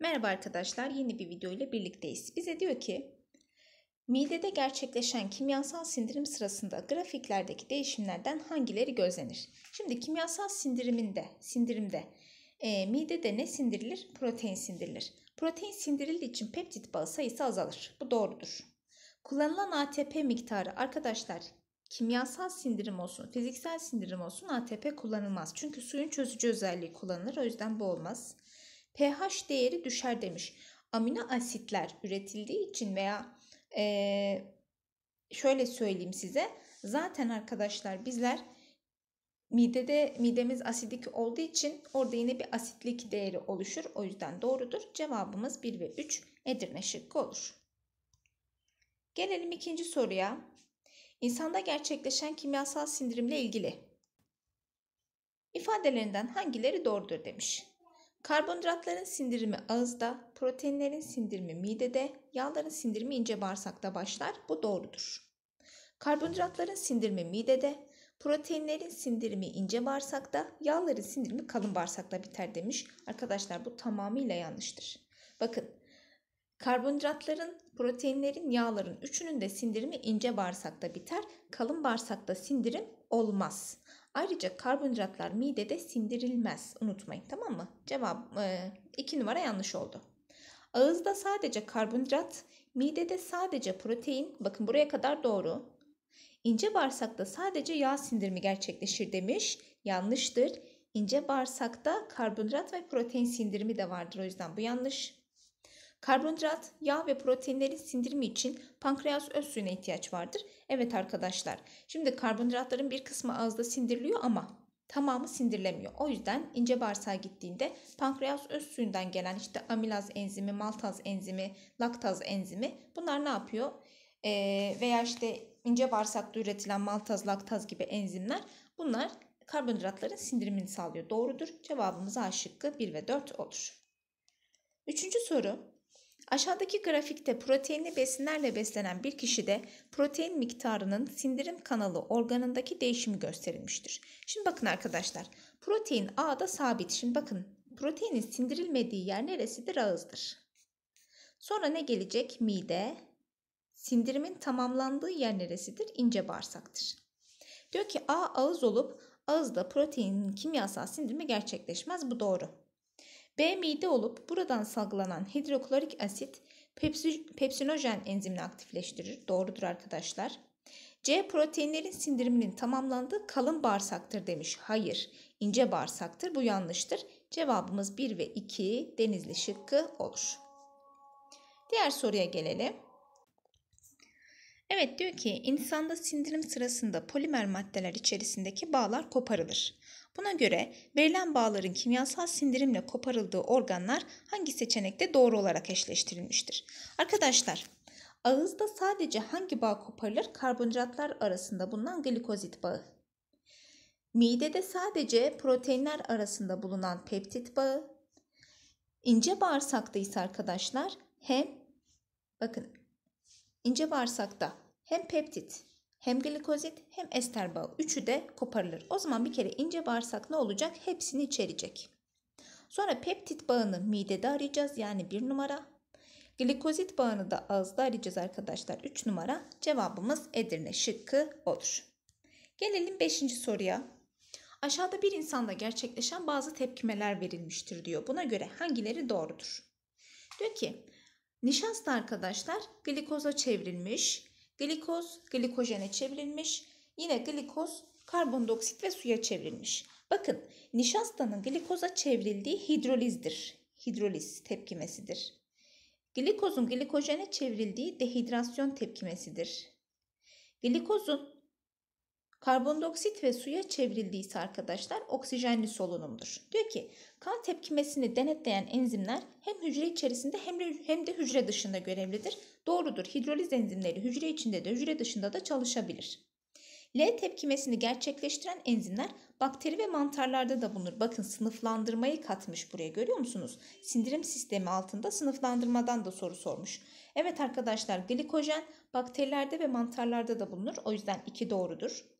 Merhaba arkadaşlar, yeni bir video ile birlikteyiz. Bize diyor ki, midede gerçekleşen kimyasal sindirim sırasında grafiklerdeki değişimlerden hangileri gözlenir? Şimdi kimyasal sindiriminde, sindirimde e, midede ne sindirilir? Protein sindirilir. Protein sindirildiği için peptit bağı sayısı azalır. Bu doğrudur. Kullanılan ATP miktarı arkadaşlar kimyasal sindirim olsun, fiziksel sindirim olsun ATP kullanılmaz. Çünkü suyun çözücü özelliği kullanılır. O yüzden bu olmaz pH değeri düşer demiş. Amino asitler üretildiği için veya e, şöyle söyleyeyim size. Zaten arkadaşlar bizler midede midemiz asidik olduğu için orada yine bir asitlik değeri oluşur. O yüzden doğrudur. Cevabımız 1 ve 3 Edirne şıkkı olur. Gelelim ikinci soruya. İnsanda gerçekleşen kimyasal sindirimle ilgili. İfadelerinden hangileri doğrudur demiş. Karbonhidratların sindirimi ağızda, proteinlerin sindirimi midede, yağların sindirimi ince bağırsakta başlar. Bu doğrudur. Karbonhidratların sindirimi midede, proteinlerin sindirimi ince bağırsakta, yağların sindirimi kalın bağırsakta biter demiş. Arkadaşlar bu tamamıyla yanlıştır. Bakın Karbonhidratların, proteinlerin, yağların üçünün de sindirimi ince bağırsakta biter. Kalın bağırsakta sindirim olmaz. Ayrıca karbonhidratlar midede sindirilmez. Unutmayın tamam mı? Cevap 2 e, numara yanlış oldu. Ağızda sadece karbonhidrat, midede sadece protein. Bakın buraya kadar doğru. İnce bağırsakta sadece yağ sindirimi gerçekleşir demiş. Yanlıştır. İnce bağırsakta karbonhidrat ve protein sindirimi de vardır. O yüzden bu yanlış. Karbonhidrat, yağ ve proteinlerin sindirimi için pankreas öz suyuna ihtiyaç vardır. Evet arkadaşlar şimdi karbonhidratların bir kısmı ağızda sindiriliyor ama tamamı sindirilemiyor. O yüzden ince bağırsağa gittiğinde pankreas öz suyundan gelen işte amilaz enzimi, maltaz enzimi, laktaz enzimi bunlar ne yapıyor? Ee, veya işte ince bağırsakta üretilen maltaz, laktaz gibi enzimler bunlar karbonhidratların sindirimini sağlıyor. Doğrudur. Cevabımız A şıkkı 1 ve 4 olur. Üçüncü soru. Aşağıdaki grafikte proteinli besinlerle beslenen bir kişide protein miktarının sindirim kanalı organındaki değişimi gösterilmiştir. Şimdi bakın arkadaşlar protein A'da sabit. Şimdi bakın proteinin sindirilmediği yer neresidir? Ağızdır. Sonra ne gelecek? Mide. Sindirimin tamamlandığı yer neresidir? İnce bağırsaktır. Diyor ki A ağız olup ağızda proteinin kimyasal sindirimi gerçekleşmez. Bu doğru. B mide olup buradan salgılanan hidroklorik asit pepsinojen enzimini aktifleştirir. Doğrudur arkadaşlar. C proteinlerin sindiriminin tamamlandığı kalın bağırsaktır demiş. Hayır, ince bağırsaktır. Bu yanlıştır. Cevabımız 1 ve 2 denizli şıkkı olur. Diğer soruya gelelim. Evet diyor ki insanda sindirim sırasında polimer maddeler içerisindeki bağlar koparılır. Buna göre verilen bağların kimyasal sindirimle koparıldığı organlar hangi seçenekte doğru olarak eşleştirilmiştir? Arkadaşlar ağızda sadece hangi bağ koparılır? Karbonhidratlar arasında bulunan glikozit bağı. Midede sadece proteinler arasında bulunan peptit bağı. İnce bağırsakta ise arkadaşlar hem bakın ince bağırsakta hem peptit hem glikozit hem ester bağı üçü de koparılır. O zaman bir kere ince bağırsak ne olacak? Hepsini içerecek. Sonra peptit bağını midede arayacağız yani bir numara. Glikozit bağını da ağızda arayacağız arkadaşlar. 3 numara cevabımız Edirne şıkkı olur. Gelelim 5. soruya. Aşağıda bir insanda gerçekleşen bazı tepkimeler verilmiştir diyor. Buna göre hangileri doğrudur? Diyor ki nişasta arkadaşlar glikoza çevrilmiş Glikoz glikojene çevrilmiş. Yine glikoz karbondioksit ve suya çevrilmiş. Bakın nişastanın glikoza çevrildiği hidrolizdir. Hidroliz tepkimesidir. Glikozun glikojene çevrildiği dehidrasyon tepkimesidir. Glikozun Karbondioksit ve suya çevrildiyse arkadaşlar oksijenli solunumdur. Diyor ki kan tepkimesini denetleyen enzimler hem hücre içerisinde hem de, hem de hücre dışında görevlidir. Doğrudur hidroliz enzimleri hücre içinde de hücre dışında da çalışabilir. L tepkimesini gerçekleştiren enzimler bakteri ve mantarlarda da bulunur. Bakın sınıflandırmayı katmış buraya görüyor musunuz? Sindirim sistemi altında sınıflandırmadan da soru sormuş. Evet arkadaşlar glikojen bakterilerde ve mantarlarda da bulunur. O yüzden 2 doğrudur.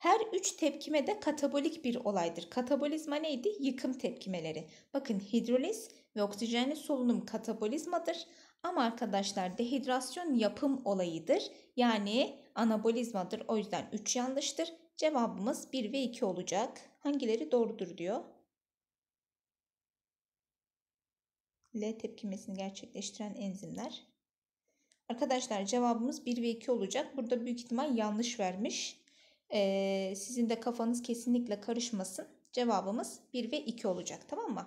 Her üç tepkime de katabolik bir olaydır. Katabolizma neydi? Yıkım tepkimeleri. Bakın hidroliz ve oksijenli solunum katabolizmadır. Ama arkadaşlar dehidrasyon yapım olayıdır. Yani anabolizmadır. O yüzden 3 yanlıştır. Cevabımız 1 ve 2 olacak. Hangileri doğrudur diyor. L tepkimesini gerçekleştiren enzimler. Arkadaşlar cevabımız 1 ve 2 olacak. Burada büyük ihtimal yanlış vermiş. Ee, sizin de kafanız kesinlikle karışmasın. Cevabımız 1 ve 2 olacak tamam mı?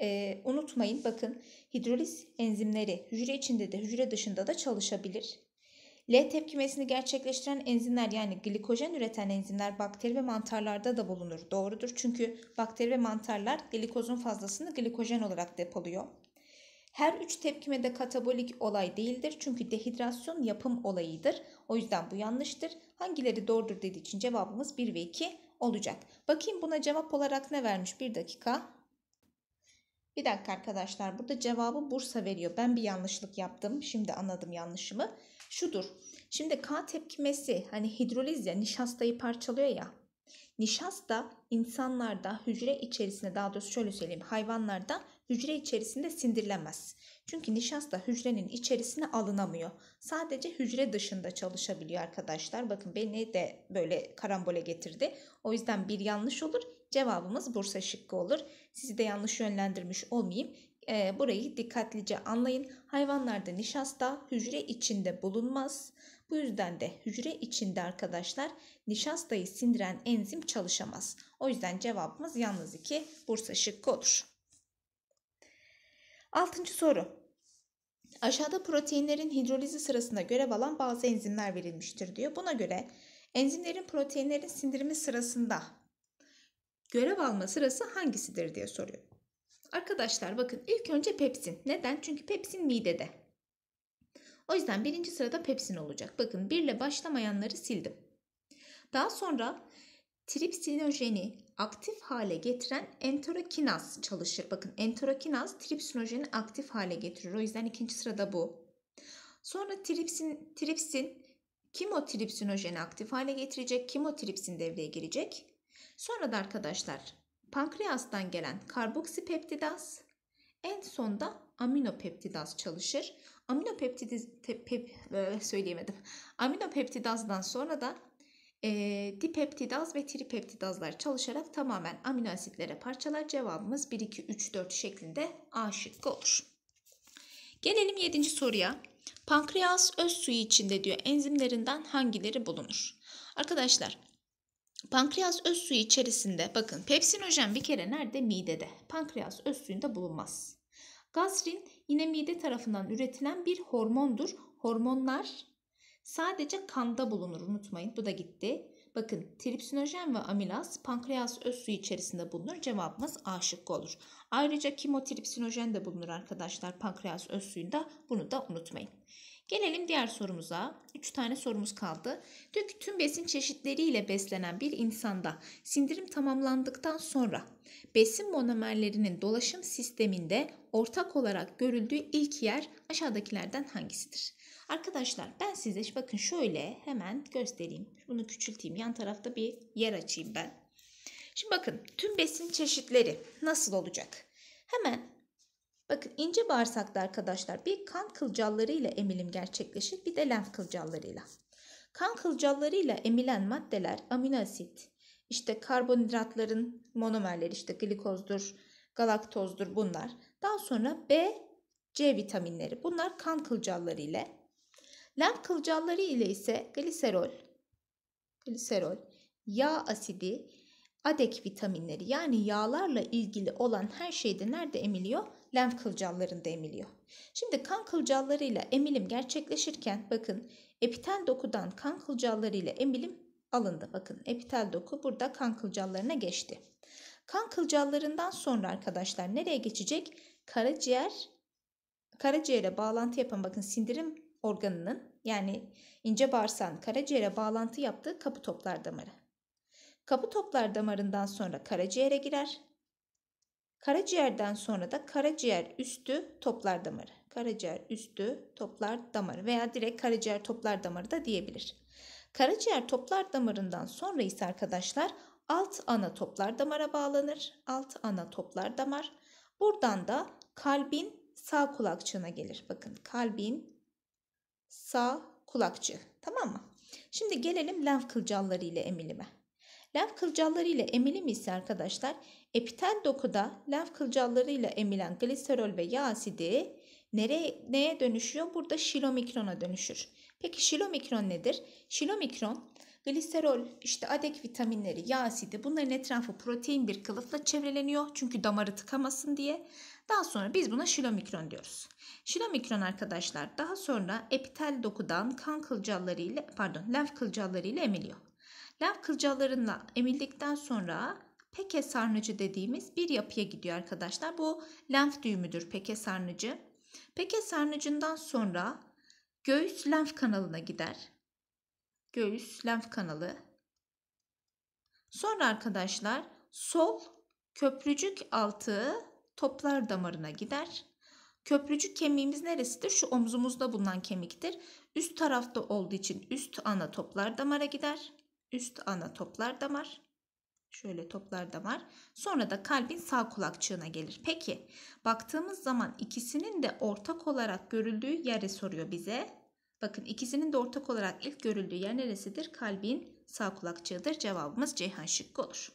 Ee, unutmayın bakın hidroliz enzimleri hücre içinde de hücre dışında da çalışabilir. L tepkimesini gerçekleştiren enzimler yani glikojen üreten enzimler bakteri ve mantarlarda da bulunur. Doğrudur çünkü bakteri ve mantarlar glikozun fazlasını glikojen olarak depoluyor. Her üç tepkime de katabolik olay değildir çünkü dehidrasyon yapım olayıdır. O yüzden bu yanlıştır. Hangileri doğrudur dediği için cevabımız 1 ve 2 olacak. Bakayım buna cevap olarak ne vermiş? Bir dakika. Bir dakika arkadaşlar burada cevabı Bursa veriyor. Ben bir yanlışlık yaptım. Şimdi anladım yanlışımı. Şudur. Şimdi K tepkimesi hani hidroliz ya nişastayı parçalıyor ya. Nişasta insanlarda hücre içerisinde daha doğrusu şöyle söyleyeyim hayvanlarda hücre içerisinde sindirilemez. Çünkü nişasta hücrenin içerisine alınamıyor. Sadece hücre dışında çalışabiliyor arkadaşlar. Bakın beni de böyle karambole getirdi. O yüzden bir yanlış olur. Cevabımız Bursa şıkkı olur. Sizi de yanlış yönlendirmiş olmayayım. E, burayı dikkatlice anlayın. Hayvanlarda nişasta hücre içinde bulunmaz. Bu yüzden de hücre içinde arkadaşlar nişastayı sindiren enzim çalışamaz. O yüzden cevabımız yalnız 2 Bursa şıkkı olur. Altıncı soru. Aşağıda proteinlerin hidrolizi sırasında görev alan bazı enzimler verilmiştir diyor. Buna göre enzimlerin proteinlerin sindirimi sırasında görev alma sırası hangisidir diye soruyor. Arkadaşlar bakın ilk önce pepsin. Neden? Çünkü pepsin midede. O yüzden birinci sırada pepsin olacak. Bakın birle başlamayanları sildim. Daha sonra tripsinojeni, aktif hale getiren enterokinaz çalışır. Bakın enterokinaz tripsinojeni aktif hale getirir. O yüzden ikinci sırada bu. Sonra tripsin, tripsin kimotripsinojeni aktif hale getirecek. Kimotripsin devreye girecek. Sonra da arkadaşlar pankreastan gelen karboksipeptidaz en sonda aminopeptidaz çalışır. Aminopeptidaz pep, e, söyleyemedim. Aminopeptidazdan sonra da e, dipeptidaz ve tripeptidazlar çalışarak tamamen amino asitlere parçalar. Cevabımız 1, 2, 3, 4 şeklinde A şıkkı olur. Gelelim 7. soruya. Pankreas öz suyu içinde diyor enzimlerinden hangileri bulunur? Arkadaşlar Pankreas öz suyu içerisinde bakın pepsinojen bir kere nerede? Midede. Pankreas öz suyunda bulunmaz. Gastrin yine mide tarafından üretilen bir hormondur. Hormonlar Sadece kanda bulunur unutmayın. Bu da gitti. Bakın tripsinojen ve amilaz pankreas öz suyu içerisinde bulunur. Cevabımız A şıkkı olur. Ayrıca kimotripsinojen de bulunur arkadaşlar pankreas öz suyunda. Bunu da unutmayın. Gelelim diğer sorumuza. 3 tane sorumuz kaldı. Diyor ki tüm besin çeşitleriyle beslenen bir insanda sindirim tamamlandıktan sonra besin monomerlerinin dolaşım sisteminde ortak olarak görüldüğü ilk yer aşağıdakilerden hangisidir? Arkadaşlar ben size bakın şöyle hemen göstereyim. Bunu küçülteyim. Yan tarafta bir yer açayım ben. Şimdi bakın tüm besin çeşitleri nasıl olacak? Hemen Bakın ince bağırsakta arkadaşlar bir kan kılcallarıyla emilim gerçekleşir bir de lenf kılcallarıyla. Kan kılcallarıyla emilen maddeler amino asit, işte karbonhidratların monomerleri işte glikozdur, galaktozdur bunlar. Daha sonra B, C vitaminleri bunlar kan kılcalları ile. Lenf kılcalları ile ise gliserol, gliserol, yağ asidi, adek vitaminleri yani yağlarla ilgili olan her şeyde nerede emiliyor? lenf kılcallarında emiliyor. Şimdi kan kılcallarıyla emilim gerçekleşirken bakın epitel dokudan kan kılcallarıyla emilim alındı. Bakın epitel doku burada kan kılcallarına geçti. Kan kılcallarından sonra arkadaşlar nereye geçecek? Karaciğer, karaciğere bağlantı yapan bakın sindirim organının yani ince bağırsağın karaciğere bağlantı yaptığı kapı toplar damarı. Kapı toplar damarından sonra karaciğere girer. Karaciğerden sonra da karaciğer üstü toplar damarı. Karaciğer üstü toplar damarı veya direkt karaciğer toplar damarı da diyebilir. Karaciğer toplar damarından sonra ise arkadaşlar alt ana toplar damara bağlanır. Alt ana toplar damar. Buradan da kalbin sağ kulakçığına gelir. Bakın kalbin sağ kulakçığı. Tamam mı? Şimdi gelelim lenf kılcalları ile emilime. Lenf kılcalları ile emilim ise arkadaşlar epitel dokuda lenf kılcalları ile emilen gliserol ve yağ asidi nereye, neye dönüşüyor? Burada şilomikrona dönüşür. Peki şilomikron nedir? Şilomikron gliserol, işte adek vitaminleri, yağ asidi bunların etrafı protein bir kılıfla çevreleniyor. Çünkü damarı tıkamasın diye. Daha sonra biz buna şilomikron diyoruz. Şilomikron arkadaşlar daha sonra epitel dokudan kan kılcalları ile pardon lenf kılcalları ile emiliyor. Lenf kılcallarına emildikten sonra peke sarnıcı dediğimiz bir yapıya gidiyor arkadaşlar. Bu lenf düğümüdür peke sarnıcı. Peke sarnıcından sonra göğüs lenf kanalına gider. Göğüs lenf kanalı. Sonra arkadaşlar sol köprücük altı toplar damarına gider. Köprücük kemiğimiz neresidir? Şu omzumuzda bulunan kemiktir. Üst tarafta olduğu için üst ana toplar damara gider üst ana toplar damar. Şöyle toplar damar. Sonra da kalbin sağ kulakçığına gelir. Peki baktığımız zaman ikisinin de ortak olarak görüldüğü yeri soruyor bize. Bakın ikisinin de ortak olarak ilk görüldüğü yer neresidir? Kalbin sağ kulakçığıdır. Cevabımız Ceyhan şıkkı olur.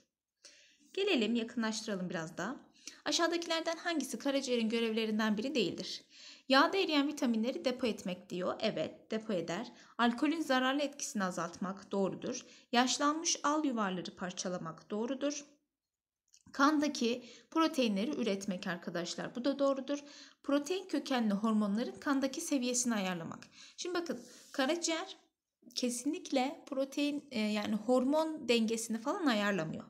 Gelelim yakınlaştıralım biraz daha. Aşağıdakilerden hangisi karaciğerin görevlerinden biri değildir? Yağda eriyen vitaminleri depo etmek diyor. Evet depo eder. Alkolün zararlı etkisini azaltmak doğrudur. Yaşlanmış al yuvarları parçalamak doğrudur. Kandaki proteinleri üretmek arkadaşlar. Bu da doğrudur. Protein kökenli hormonların kandaki seviyesini ayarlamak. Şimdi bakın karaciğer kesinlikle protein e, yani hormon dengesini falan ayarlamıyor.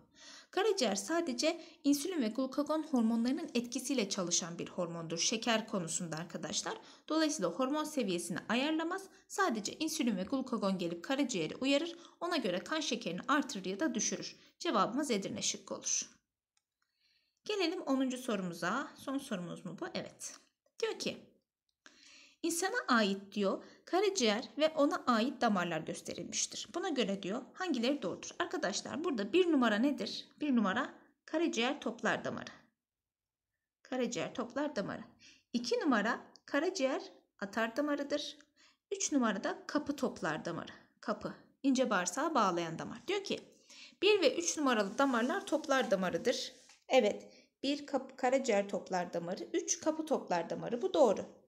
Karaciğer sadece insülin ve glukagon hormonlarının etkisiyle çalışan bir hormondur şeker konusunda arkadaşlar. Dolayısıyla hormon seviyesini ayarlamaz. Sadece insülin ve glukagon gelip karaciğeri uyarır. Ona göre kan şekerini artırır ya da düşürür. Cevabımız Edirne şıkkı olur. Gelelim 10. sorumuza. Son sorumuz mu bu? Evet. Diyor ki İnsana ait diyor karaciğer ve ona ait damarlar gösterilmiştir. Buna göre diyor hangileri doğrudur? Arkadaşlar burada bir numara nedir? Bir numara karaciğer toplar damarı. Karaciğer toplar damarı. İki numara karaciğer atar damarıdır. Üç da kapı toplar damarı. Kapı ince bağırsağa bağlayan damar. Diyor ki 1 ve 3 numaralı damarlar toplar damarıdır. Evet 1 karaciğer toplar damarı, 3 kapı toplar damarı. Bu doğru.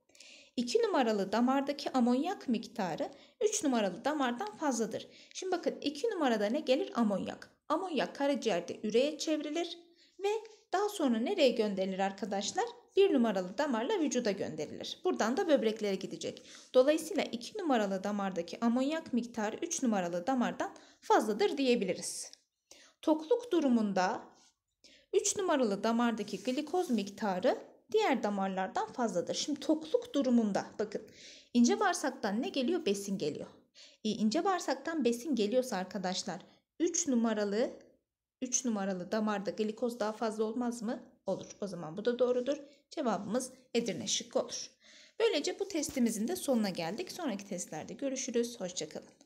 2 numaralı damardaki amonyak miktarı 3 numaralı damardan fazladır. Şimdi bakın 2 numarada ne gelir? Amonyak. Amonyak karaciğerde üreye çevrilir ve daha sonra nereye gönderilir arkadaşlar? 1 numaralı damarla vücuda gönderilir. Buradan da böbreklere gidecek. Dolayısıyla 2 numaralı damardaki amonyak miktarı 3 numaralı damardan fazladır diyebiliriz. Tokluk durumunda 3 numaralı damardaki glikoz miktarı diğer damarlardan fazladır. Şimdi tokluk durumunda bakın ince bağırsaktan ne geliyor? Besin geliyor. E, ince bağırsaktan besin geliyorsa arkadaşlar 3 numaralı 3 numaralı damarda glikoz daha fazla olmaz mı? Olur. O zaman bu da doğrudur. Cevabımız Edirne şıkkı olur. Böylece bu testimizin de sonuna geldik. Sonraki testlerde görüşürüz. Hoşçakalın.